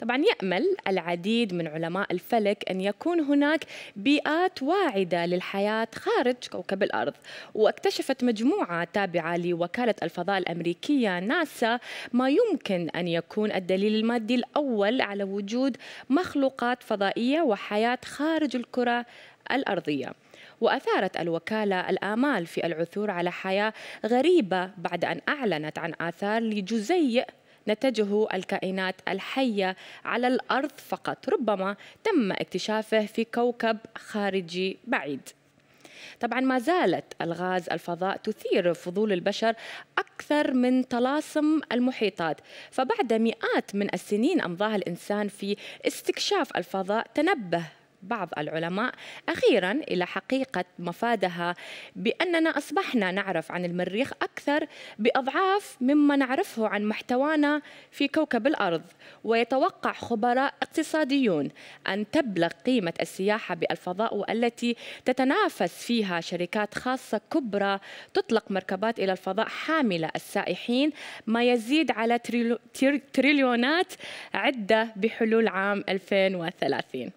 طبعا يأمل العديد من علماء الفلك أن يكون هناك بيئات واعدة للحياة خارج كوكب الأرض واكتشفت مجموعة تابعة لوكالة الفضاء الأمريكية ناسا ما يمكن أن يكون الدليل المادي الأول على وجود مخلوقات فضائية وحياة خارج الكرة الأرضية وأثارت الوكالة الآمال في العثور على حياة غريبة بعد أن أعلنت عن آثار لجزيء نتجه الكائنات الحية على الأرض فقط ربما تم اكتشافه في كوكب خارجي بعيد طبعا ما زالت الغاز الفضاء تثير فضول البشر أكثر من طلاسم المحيطات فبعد مئات من السنين أمضاها الإنسان في استكشاف الفضاء تنبه بعض العلماء أخيرا إلى حقيقة مفادها بأننا أصبحنا نعرف عن المريخ أكثر بأضعاف مما نعرفه عن محتوانا في كوكب الأرض ويتوقع خبراء اقتصاديون أن تبلغ قيمة السياحة بالفضاء والتي تتنافس فيها شركات خاصة كبرى تطلق مركبات إلى الفضاء حاملة السائحين ما يزيد على تريليونات عدة بحلول عام 2030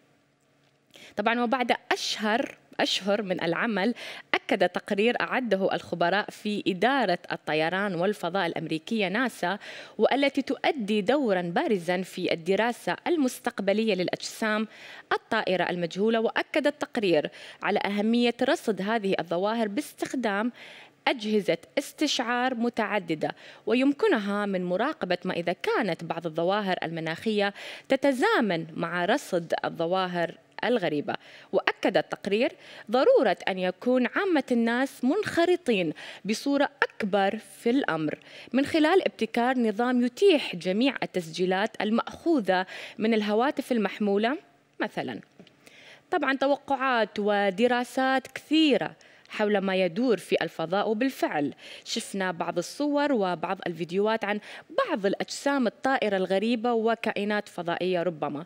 طبعا وبعد أشهر أشهر من العمل أكد تقرير أعده الخبراء في إدارة الطيران والفضاء الأمريكية ناسا والتي تؤدي دورا بارزا في الدراسة المستقبلية للأجسام الطائرة المجهولة وأكد التقرير على أهمية رصد هذه الظواهر باستخدام أجهزة استشعار متعددة ويمكنها من مراقبة ما إذا كانت بعض الظواهر المناخية تتزامن مع رصد الظواهر الغريبة وأكد التقرير ضرورة أن يكون عامة الناس منخرطين بصورة أكبر في الأمر من خلال ابتكار نظام يتيح جميع التسجيلات المأخوذة من الهواتف المحمولة مثلا طبعا توقعات ودراسات كثيره حول ما يدور في الفضاء وبالفعل شفنا بعض الصور وبعض الفيديوهات عن بعض الأجسام الطائرة الغريبة وكائنات فضائية ربما